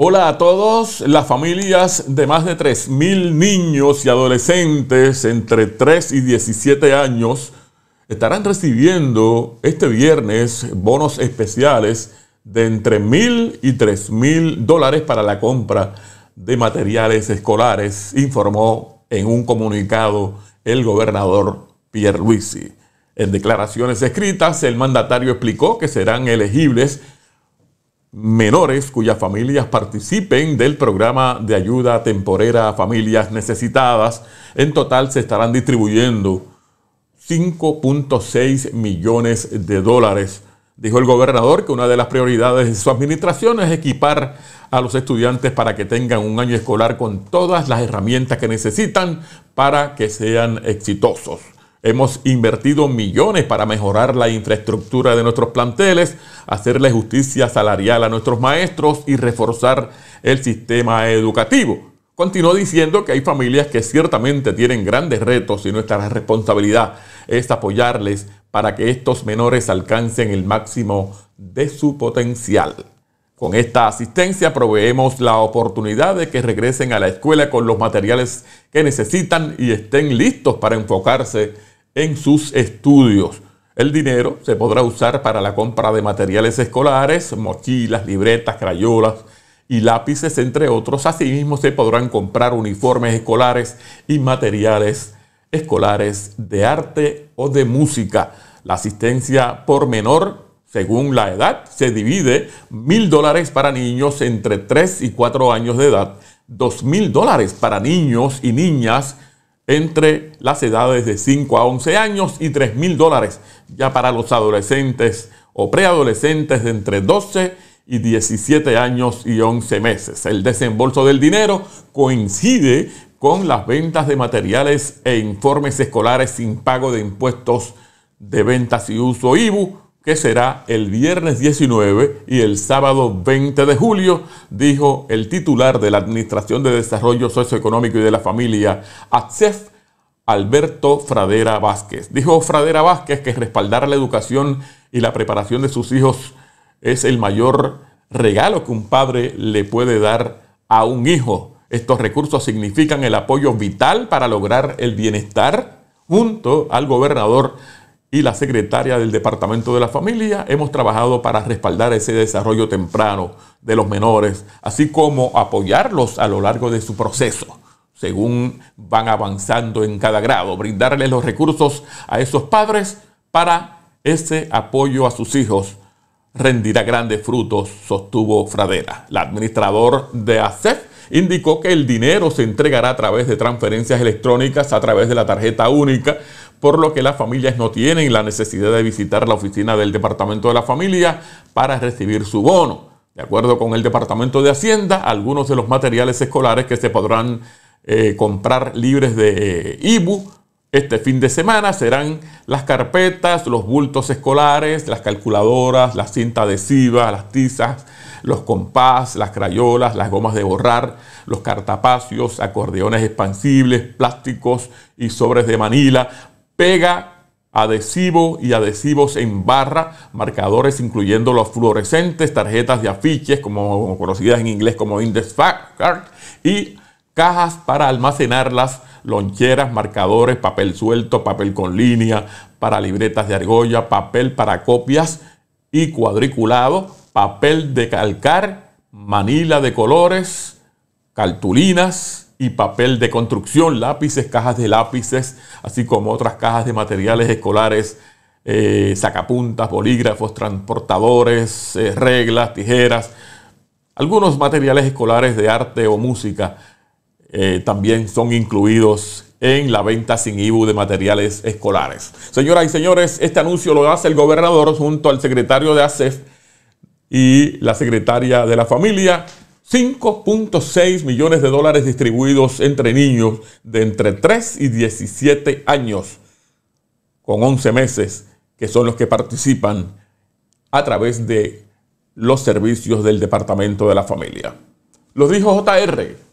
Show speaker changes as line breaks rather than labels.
Hola a todos, las familias de más de 3.000 niños y adolescentes entre 3 y 17 años estarán recibiendo este viernes bonos especiales de entre 1.000 y 3.000 dólares para la compra de materiales escolares, informó en un comunicado el gobernador Luisi. En declaraciones escritas, el mandatario explicó que serán elegibles menores cuyas familias participen del programa de ayuda temporera a familias necesitadas. En total se estarán distribuyendo 5.6 millones de dólares. Dijo el gobernador que una de las prioridades de su administración es equipar a los estudiantes para que tengan un año escolar con todas las herramientas que necesitan para que sean exitosos. Hemos invertido millones para mejorar la infraestructura de nuestros planteles, hacerle justicia salarial a nuestros maestros y reforzar el sistema educativo. Continuó diciendo que hay familias que ciertamente tienen grandes retos y nuestra responsabilidad es apoyarles para que estos menores alcancen el máximo de su potencial. Con esta asistencia proveemos la oportunidad de que regresen a la escuela con los materiales que necesitan y estén listos para enfocarse en sus estudios. El dinero se podrá usar para la compra de materiales escolares, mochilas, libretas, crayolas y lápices, entre otros. Asimismo, se podrán comprar uniformes escolares y materiales escolares de arte o de música. La asistencia por menor, según la edad, se divide mil dólares para niños entre 3 y 4 años de edad, dos mil dólares para niños y niñas entre las edades de 5 a 11 años y 3 mil dólares ya para los adolescentes o preadolescentes de entre 12 y 17 años y 11 meses. El desembolso del dinero coincide con las ventas de materiales e informes escolares sin pago de impuestos de ventas y uso IBU que será el viernes 19 y el sábado 20 de julio, dijo el titular de la Administración de Desarrollo Socioeconómico y de la Familia, ATSEF, Alberto Fradera Vázquez. Dijo Fradera Vázquez que respaldar la educación y la preparación de sus hijos es el mayor regalo que un padre le puede dar a un hijo. Estos recursos significan el apoyo vital para lograr el bienestar junto al gobernador y la secretaria del Departamento de la Familia hemos trabajado para respaldar ese desarrollo temprano de los menores, así como apoyarlos a lo largo de su proceso según van avanzando en cada grado, brindarles los recursos a esos padres para ese apoyo a sus hijos rendirá grandes frutos, sostuvo Fradera. la administrador de ACEF indicó que el dinero se entregará a través de transferencias electrónicas, a través de la tarjeta única, por lo que las familias no tienen la necesidad de visitar la oficina del Departamento de la Familia para recibir su bono. De acuerdo con el Departamento de Hacienda, algunos de los materiales escolares que se podrán eh, comprar libres de eh, IBU este fin de semana serán las carpetas, los bultos escolares, las calculadoras, la cinta adhesiva, las tizas, los compás, las crayolas, las gomas de borrar, los cartapacios, acordeones expansibles, plásticos y sobres de manila, pega, adhesivo y adhesivos en barra, marcadores incluyendo los fluorescentes, tarjetas de afiches, como, como conocidas en inglés como index card y cajas para almacenarlas, loncheras, marcadores, papel suelto, papel con línea, para libretas de argolla, papel para copias y cuadriculado, papel de calcar, manila de colores, cartulinas y papel de construcción, lápices, cajas de lápices, así como otras cajas de materiales escolares, eh, sacapuntas, bolígrafos, transportadores, eh, reglas, tijeras, algunos materiales escolares de arte o música eh, también son incluidos en la venta sin IBU de materiales escolares. Señoras y señores, este anuncio lo hace el gobernador junto al secretario de ASEF y la secretaria de la familia. 5.6 millones de dólares distribuidos entre niños de entre 3 y 17 años, con 11 meses, que son los que participan a través de los servicios del Departamento de la Familia. Los dijo JR.